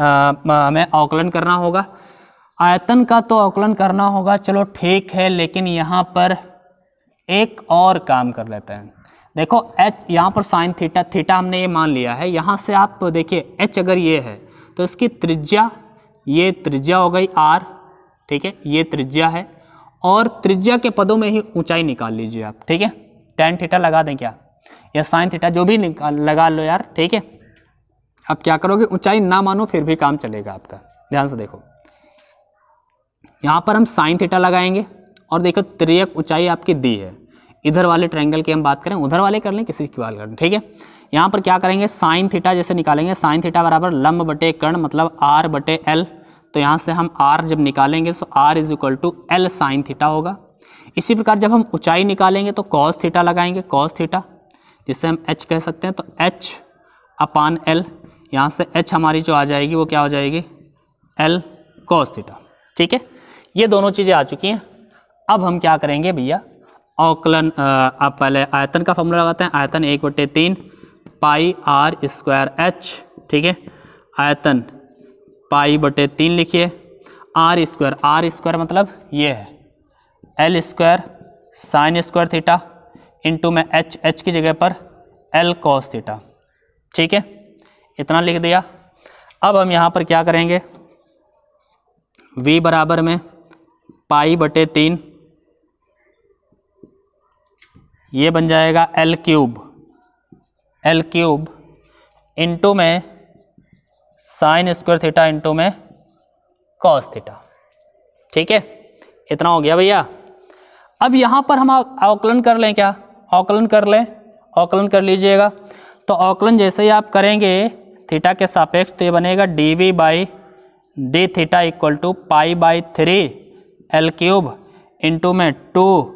हमें आकलन करना होगा आयतन का तो आकलन करना होगा चलो ठीक है लेकिन यहाँ पर एक और काम कर लेते हैं देखो एच यहाँ पर साइन थीटा थीटा हमने ये मान लिया है यहाँ से आप देखिए एच अगर ये है तो इसकी त्रिज्या ये त्रिज्या हो गई आर ठीक है ये त्रिज्या है और त्रिज्या के पदों में ही ऊंचाई निकाल लीजिए आप ठीक है टेन थीटा लगा दें क्या या साइन थीटा जो भी निकाल लगा लो यार ठीक है अब क्या करोगे ऊंचाई ना मानो फिर भी काम चलेगा आपका ध्यान से देखो यहाँ पर हम साइन थीटा लगाएंगे और देखो त्रियक ऊंचाई आपकी दी है इधर वाले ट्रायंगल की हम बात करें उधर वाले कर लें किसी की बात करें ठीक है यहाँ पर क्या करेंगे साइन थीटा जैसे निकालेंगे साइन थीटा बराबर लंब बटे कर्ण मतलब आर बटे एल तो यहाँ से हम आर जब निकालेंगे तो R is equal to L sine theta होगा इसी प्रकार जब हम ऊंचाई निकालेंगे तो कॉस थीटा लगाएंगे कॉस थीटा जिसे हम एच कह सकते हैं तो एच अपान एल यहाँ से एच हमारी जो आ जाएगी वो क्या हो जाएगी एल कॉस थीटा ठीक है ये दोनों चीज़ें आ चुकी हैं अब हम क्या करेंगे भैया औकलन uh, आप पहले आयतन का फॉर्मूला लगाते हैं आयतन एक बटे तीन पाई आर स्क्वायर एच ठीक है आयतन पाई बटे तीन लिखिए आर स्क्वायर आर स्क्वायर मतलब ये है L square sine square theta into में एच एच की जगह पर एल कॉस थीटा ठीक है इतना लिख दिया अब हम यहाँ पर क्या करेंगे वी बराबर में पाई बटे तीन ये बन जाएगा L cube L cube into में साइन स्क्वायर थीटा इंटू में कॉस थीटा ठीक है इतना हो गया भैया अब यहाँ पर हम आकलन कर लें क्या आकलन कर लें आकलन कर लीजिएगा तो आकलन जैसे ही आप करेंगे थीटा के सापेक्ष तो ये बनेगा D we by D theta equal to pi by three L cube into में टू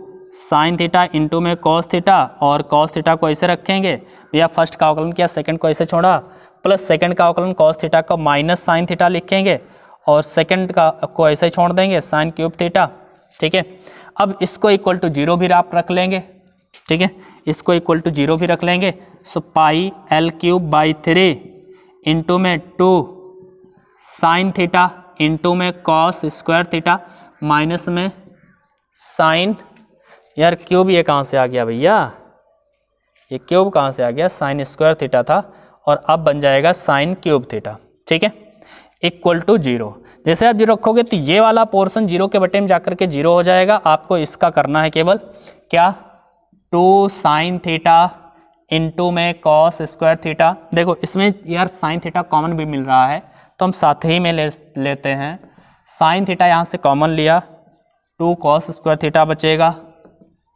साइन थीटा इंटू में कॉस थीटा और कॉस थीटा को ऐसे रखेंगे या फर्स्ट का अवकलन किया सेकंड को ऐसे छोड़ा प्लस सेकंड का अवकलन कॉस थीटा को माइनस साइन थीटा लिखेंगे और सेकंड का को ऐसे छोड़ देंगे साइन क्यूब थीटा ठीक है अब इसको इक्वल टू जीरो भी आप रख लेंगे ठीक है इसको इक्वल टू जीरो भी रख लेंगे so pi L cube by three into में टू साइन थीटा इंटू में कॉस स्क्वायर थीटा माइनस में साइन यार क्यूब ये कहाँ से आ गया भैया ये क्यूब कहाँ से आ गया साइन स्क्वायर थीटा था और अब बन जाएगा साइन क्यूब थीटा ठीक है इक्वल टू जीरो जैसे आप जीरो रखोगे तो ये वाला पोर्सन जीरो के बटे में जाकर के जीरो हो जाएगा आपको इसका करना है केवल क्या टू साइन थीटा इंटू में कॉस स्क्वायर थीटा देखो इसमें यार साइन थीटा कॉमन भी मिल रहा है तो हम साथ ही में ले लेते हैं साइन थीटा यहाँ से कॉमन लिया टू कॉस स्क्वायर थीटा बचेगा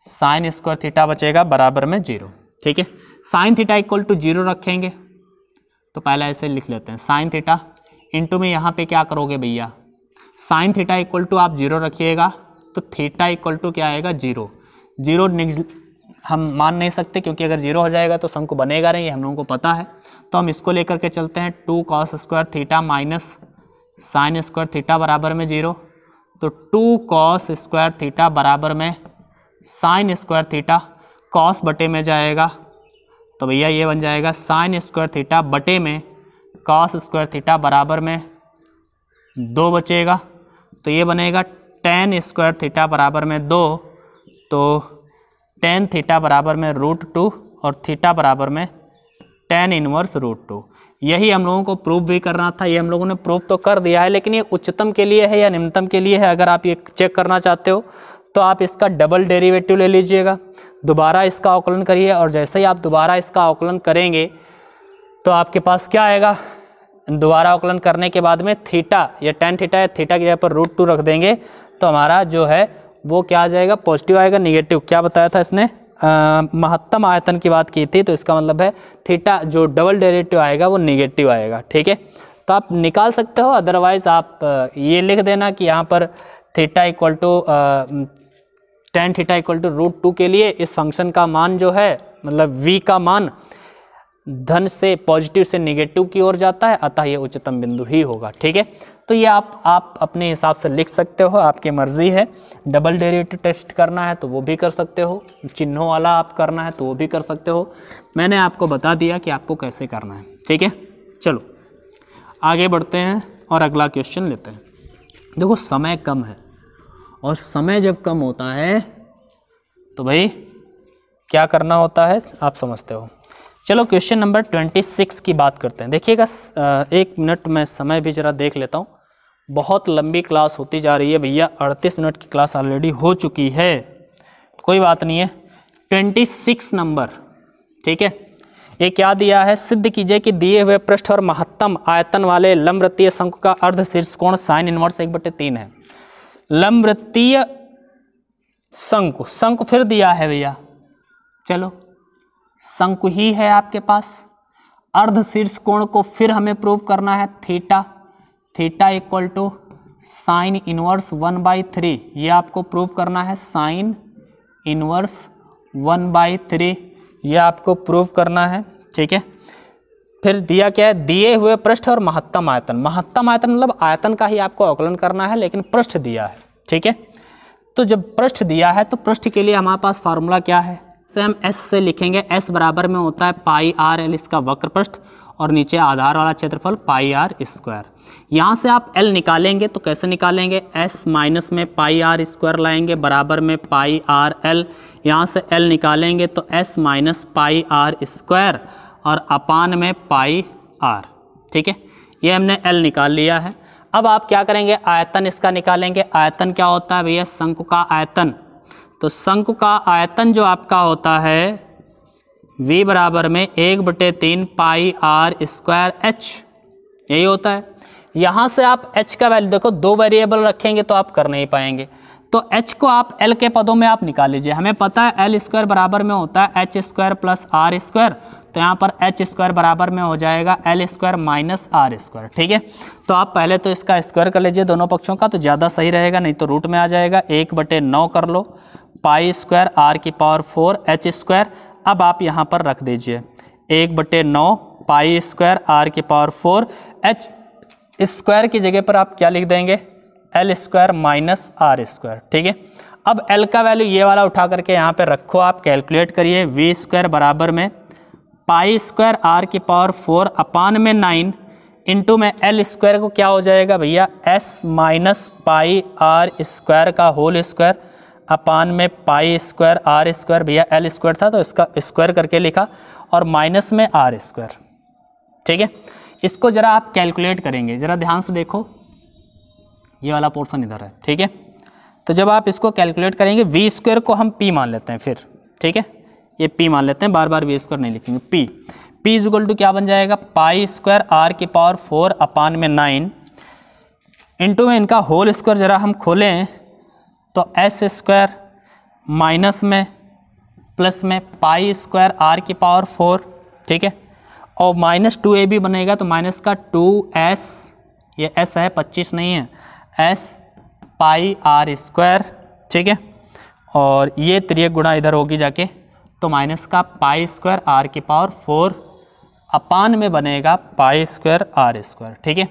साइन स्क्वायर थीटा बचेगा बराबर में जीरो ठीक है sine theta equal to zero रखेंगे तो पहले ऐसे लिख लेते हैं साइन थीटा इंटू में यहाँ पे क्या करोगे भैया साइन थीटा इक्वल टू आप जीरो रखिएगा तो थीटा इक्वल टू क्या आएगा जीरो जीरो हम मान नहीं सकते क्योंकि अगर जीरो हो जाएगा तो शंकु बनेगा नहीं हम लोगों को पता है तो हम इसको लेकर के चलते हैं two cos square theta minus sine square theta बराबर में जीरो तो टू कॉस स्क्वायर थीटा बराबर में साइन स्क्वायर थीटा कॉस बटे में जाएगा तो भैया ये बन जाएगा साइन स्क्वायर थीटा बटे में कॉस स्क्वायर थीटा बराबर में दो बचेगा तो ये बनेगा टेन स्क्वायर थीटा बराबर में दो तो टेन थीटा बराबर में रूट टू और थीटा बराबर में टेन इनवर्स रूट टू यही हम लोगों को प्रूफ भी करना था ये हम लोगों ने प्रूफ तो कर दिया है लेकिन ये उच्चतम के लिए है या निम्नतम के लिए है अगर आप ये चेक करना चाहते हो तो आप इसका डबल डेरिवेटिव ले लीजिएगा दोबारा इसका अवकलन करिए और जैसे ही आप दोबारा इसका अवकलन करेंगे तो आपके पास क्या आएगा दोबारा अवकलन करने के बाद में थीटा या टेन थीटा या थीटा की जगह पर रूट टू रख देंगे तो हमारा जो है वो क्या आ जाएगा पॉजिटिव आएगा निगेटिव क्या बताया था इसने महत्तम आयतन की बात की थी तो इसका मतलब है थीटा जो डबल डेरेटिव आएगा वो निगेटिव आएगा ठीक है तो आप निकाल सकते हो अदरवाइज़ आप ये लिख देना कि यहाँ पर theta equal to tan theta equal to root two के लिए इस फंक्शन का मान जो है मतलब वी का मान धन से पॉजिटिव से निगेटिव की ओर जाता है अतः ये उच्चतम बिंदु ही होगा ठीक है तो ये आप आप अपने हिसाब से लिख सकते हो आपकी मर्जी है डबल डेरिवेटिव टेस्ट करना है तो वो भी कर सकते हो चिन्हों वाला आप करना है तो वो भी कर सकते हो मैंने आपको बता दिया कि आपको कैसे करना है ठीक है चलो आगे बढ़ते हैं और अगला क्वेश्चन लेते हैं देखो समय कम है और समय जब कम होता है तो भाई क्या करना होता है आप समझते हो चलो क्वेश्चन नंबर ट्वेंटी सिक्स की बात करते हैं देखिएगा एक मिनट में समय भी ज़रा देख लेता हूँ बहुत लंबी क्लास होती जा रही है भैया अड़तीस मिनट की क्लास ऑलरेडी हो चुकी है कोई बात नहीं है ट्वेंटी सिक्स नंबर ठीक है ये क्या दिया है सिद्ध कीजिए कि दिए हुए पृष्ठ और महत्तम आयतन वाले लंबरतीय संख का अर्ध शीर्ष कोण साइन इनवर्स एक बटे तीन है लम्बृत्तीय शंकु शंकु फिर दिया है भैया चलो शंकु ही है आपके पास अर्ध शीर्ष कोण को फिर हमें प्रूव करना है theta theta equal to sine inverse one by three ये आपको प्रूव करना है sine inverse one by three ये आपको प्रूव करना है ठीक है फिर दिया क्या है दिए हुए पृष्ठ और महत्तम आयतन महत्तम आयतन मतलब आयतन का ही आपको आकलन करना है लेकिन पृष्ठ दिया है ठीक है तो जब पृष्ठ दिया है तो पृष्ठ के लिए हमारे पास फार्मूला क्या है से हम एस से लिखेंगे एस बराबर में होता है पाई आर एल इसका वक्र पृष्ठ और नीचे आधार वाला क्षेत्रफल पाई आर स्क्वायर यहाँ से आप एल निकालेंगे तो कैसे निकालेंगे एस माइनस में पाई आर स्क्वायर लाएंगे बराबर में पाई आर एल यहाँ से एल निकालेंगे तो S minus pi are square और अपान में पाई आर ठीक है ये हमने एल निकाल लिया है अब आप क्या करेंगे आयतन इसका निकालेंगे आयतन क्या होता है भैया शंकु का आयतन तो शंकु का आयतन जो आपका होता है v बराबर में एक बटे तीन पाई आर स्क्वायर एच यही होता है यहाँ से आप h का वैल्यू देखो दो वेरिएबल रखेंगे तो आप कर नहीं पाएंगे तो h को आप l के पदों में आप निकाल लीजिए हमें पता है एल स्क्वायर बराबर में होता है H square plus R square तो यहाँ पर एच स्क्वायर बराबर में हो जाएगा L square minus R square ठीक है तो आप पहले तो इसका स्क्वायर कर लीजिए दोनों पक्षों का तो ज़्यादा सही रहेगा नहीं तो रूट में आ जाएगा एक बटे नौ कर लो पाई स्क्वायर आर की पावर फोर एच स्क्वायर अब आप यहाँ पर रख दीजिए एक बटे नौ पाई स्क्वायर आर की पावर फोर एच स्क्वायर की जगह पर आप क्या लिख देंगे L square minus R square ठीक है अब एल का वैल्यू ये वाला उठा करके यहाँ पर रखो आप कैलकुलेट करिए वी स्क्वायर बराबर में पाई स्क्वायर आर की पावर फोर अपान में नाइन इंटू में एल स्क्वायर को क्या हो जाएगा भैया S minus pi are square का होल स्क्वायर अपान में पाई स्क्वायर आर स्क्वायर भैया एल स्क्वायर था तो इसका स्क्वायर करके लिखा और माइनस में आर स्क्वायर ठीक है इसको ज़रा आप कैलकुलेट करेंगे ज़रा ध्यान से देखो ये वाला पोर्सन इधर है ठीक है तो जब आप इसको कैलकुलेट करेंगे वी स्क्वायर को हम पी मान लेते हैं फिर ठीक है ये पी मान लेते हैं बार बार वी स्क्वायर नहीं लिखेंगे पी पी इजल टू क्या बन जाएगा पाई स्क्वायर आर के पावर फोर अपान में नाइन इंटू में इनका होल स्क्वायर ज़रा हम खोलें तो एस स्क्वायर माइनस में प्लस में पाई स्क्वायर आर की पावर फोर ठीक है और माइनस टू ए भी बनेगा तो माइनस का टू एस ये एस है पच्चीस नहीं है एस पाई आर स्क्वायर ठीक है और ये त्रिय गुणा इधर होगी जाके तो माइनस का पाई स्क्वायर आर की पावर फोर अपान में बनेगा पाई स्क्वायर आर स्क्वायर ठीक है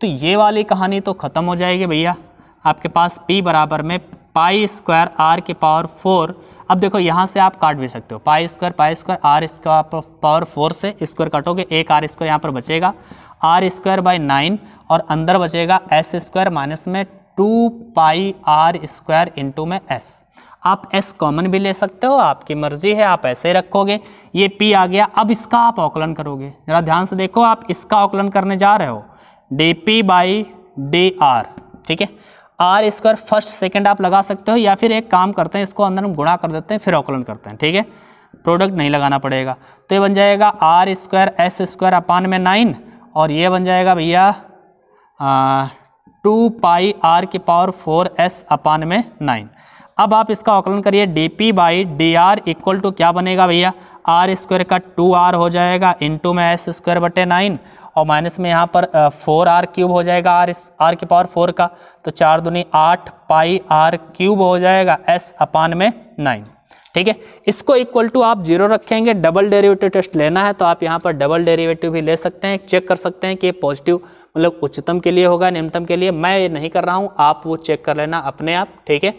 तो ये वाली कहानी तो ख़त्म हो जाएगी भैया आपके पास पी बराबर में पाई स्क्वायर आर की पावर फोर अब देखो यहाँ से आप काट भी सकते हो pi square pi square R square power four से स्क्वायर काटोगे एक आर स्क्वायर यहाँ पर बचेगा आर स्क्वायर बाई नाइन और अंदर बचेगा एस स्क्वायर माइनस में two pi are square into में एस आप एस कॉमन भी ले सकते हो आपकी मर्जी है आप ऐसे रखोगे ये पी आ गया अब इसका आप आकलन करोगे ज़रा ध्यान से देखो आप इसका आकलन करने जा रहे हो D P by D R ठीक है आर स्क्वायर फर्स्ट सेकेंड आप लगा सकते हो या फिर एक काम करते हैं इसको अंदर हम गुणा कर देते हैं फिर आकलन करते हैं ठीक है प्रोडक्ट नहीं लगाना पड़ेगा तो ये बन जाएगा R square S square upon में नाइन और ये बन जाएगा भैया टू पाई आर की पावर फोर एस अपान में नाइन अब आप इसका आकलन करिए D P by D R equal to क्या बनेगा भैया आर स्क्वायर का टू आर हो जाएगा इंटू में एस स्क्वायर बटे नाइन और माइनस में यहाँ पर फोर आर क्यूब हो जाएगा आर आर के पावर फोर का तो चार दुनी आठ पाई आर क्यूब हो जाएगा एस अपान में नाइन ठीक है इसको इक्वल टू आप जीरो रखेंगे डबल डेरिवेटिव टेस्ट लेना है तो आप यहाँ पर डबल डेरिवेटिव भी ले सकते हैं चेक कर सकते हैं कि पॉजिटिव मतलब उच्चतम के लिए होगा निम्नतम के लिए मैं ये नहीं कर रहा हूँ आप वो चेक कर लेना अपने आप ठीक है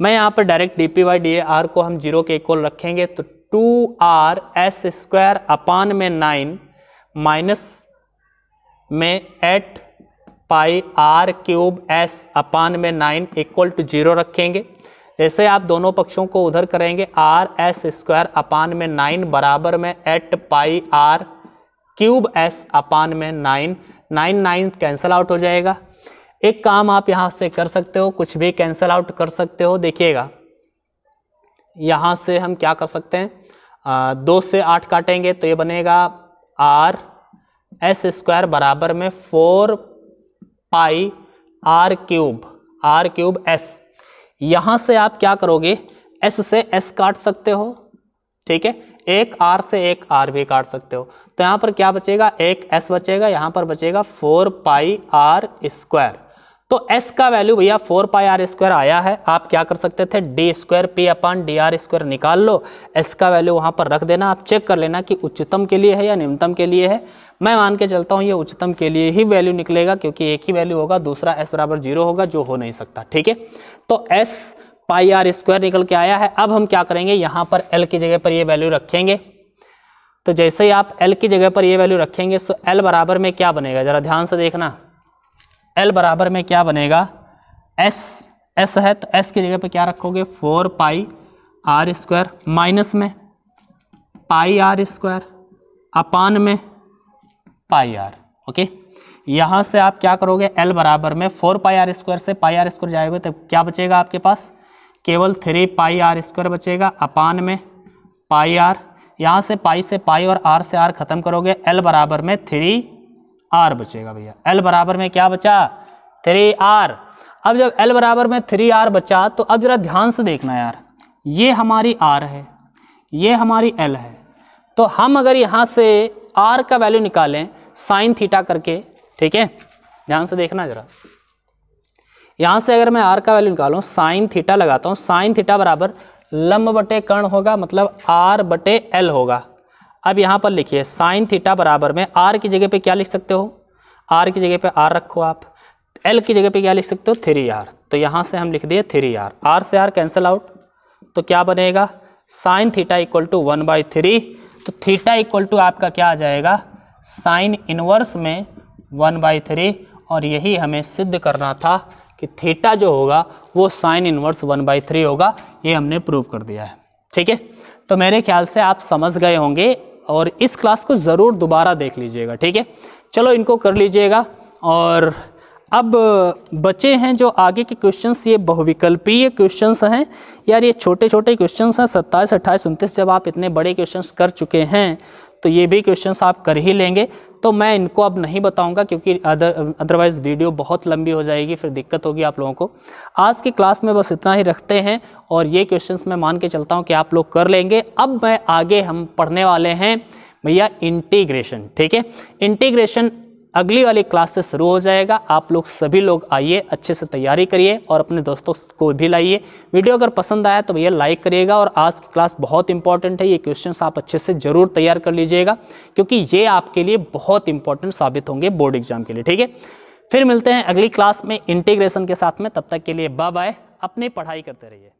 मैं यहाँ पर direct D P Y D A R को हम जीरो के इक्वल रखेंगे तो two R S square upon में नाइन माइनस में eight pi are cube S upon में नाइन इक्वल टू जीरो रखेंगे जैसे आप दोनों पक्षों को उधर करेंगे आर एस स्क्वायर अपान में नाइन बराबर में eight pi are cube S upon में nine nine nine cancel out हो जाएगा एक काम आप यहाँ से कर सकते हो कुछ भी कैंसिल आउट कर सकते हो देखिएगा यहाँ से हम क्या कर सकते हैं आ, दो से आठ काटेंगे तो ये बनेगा आर एस स्क्वायर बराबर में four pi are cube R cube S यहाँ से आप क्या करोगे एस से एस काट सकते हो ठीक है एक आर से एक आर भी काट सकते हो तो यहाँ पर क्या बचेगा एक एस बचेगा यहाँ पर बचेगा फोर पाई आर स्क्वायर तो एस का वैल्यू भैया फोर पाई आर स्क्वायर आया है आप क्या कर सकते थे D square P upon D R square निकाल लो एस का वैल्यू वहाँ पर रख देना आप चेक कर लेना कि उच्चतम के लिए है या निम्नतम के लिए है मैं मान के चलता हूँ ये उच्चतम के लिए ही वैल्यू निकलेगा क्योंकि एक ही वैल्यू होगा दूसरा एस बराबर जीरो होगा जो हो नहीं सकता ठीक है तो एस पाई आर स्क्वायर निकल के आया है अब हम क्या करेंगे यहाँ पर एल की जगह पर ये वैल्यू रखेंगे तो जैसे ही आप एल की जगह पर ये वैल्यू रखेंगे सो एल बराबर में क्या बनेगा ज़रा ध्यान से देखना एल बराबर में क्या बनेगा एस एस है तो एस की जगह पे क्या रखोगे four pi are square minus में पाई आर स्क्वायर अपान में पाई आर ओके यहाँ से आप क्या करोगे एल बराबर में फोर पाई आर स्क्वायर से पाई आर स्क्वायर जाएगा तो क्या बचेगा आपके पास केवल थ्री पाई आर स्क्वायर बचेगा अपान में पाई आर यहाँ से पाई से पाई और आर से आर खत्म करोगे एल बराबर में थ्री आर बचेगा भैया एल बराबर में क्या बचा थ्री आर अब जब एल बराबर में थ्री आर बचा तो अब ज़रा ध्यान से देखना यार ये हमारी आर है ये हमारी एल है तो हम अगर यहाँ से आर का वैल्यू निकालें साइन थीटा करके ठीक है ध्यान से देखना ज़रा यहाँ से अगर मैं आर का वैल्यू निकालूँ साइन थीटा लगाता हूँ साइन थीटा बराबर लम्ब बटे कर्ण होगा मतलब आर बटे एल होगा अब यहाँ पर लिखिए साइन थीटा बराबर में आर की जगह पे क्या लिख सकते हो आर की जगह पे आर रखो आप एल की जगह पे क्या लिख सकते हो थ्री आर तो यहाँ से हम लिख दिए थ्री आर आर से आर कैंसिल आउट तो क्या बनेगा sine theta equal to one by three तो थीटा इक्वल टू आपका क्या आ जाएगा साइन इनवर्स में वन बाई थ्री और यही हमें सिद्ध करना था कि थीटा जो होगा वो sine inverse one by three होगा ये हमने प्रूव कर दिया है ठीक है तो मेरे ख्याल से आप समझ गए होंगे और इस क्लास को ज़रूर दोबारा देख लीजिएगा ठीक है चलो इनको कर लीजिएगा और अब बचे हैं जो आगे के क्वेश्चंस ये बहुविकल्पीय क्वेश्चंस हैं यार ये छोटे छोटे क्वेश्चंस हैं सत्ताईस अट्ठाईस उनतीस जब आप इतने बड़े क्वेश्चंस कर चुके हैं तो ये भी क्वेश्चंस आप कर ही लेंगे तो मैं इनको अब नहीं बताऊंगा क्योंकि अदर अदरवाइज़ वीडियो बहुत लंबी हो जाएगी फिर दिक्कत होगी आप लोगों को आज की क्लास में बस इतना ही रखते हैं और ये क्वेश्चंस मैं मान के चलता हूँ कि आप लोग कर लेंगे अब मैं आगे हम पढ़ने वाले हैं भैया इंटीग्रेशन ठीक है इंटीग्रेशन अगली वाली क्लास से शुरू हो जाएगा आप लोग सभी लोग आइए अच्छे से तैयारी करिए और अपने दोस्तों को भी लाइए वीडियो अगर पसंद आया तो भैया लाइक करिएगा और आज की क्लास बहुत इंपॉर्टेंट है ये क्वेश्चन आप अच्छे से जरूर तैयार कर लीजिएगा क्योंकि ये आपके लिए बहुत इंपॉर्टेंट साबित होंगे बोर्ड एग्जाम के लिए ठीक है फिर मिलते हैं अगली क्लास में इंटीग्रेशन के साथ में तब तक के लिए बाय बाय अपनी पढ़ाई करते रहिए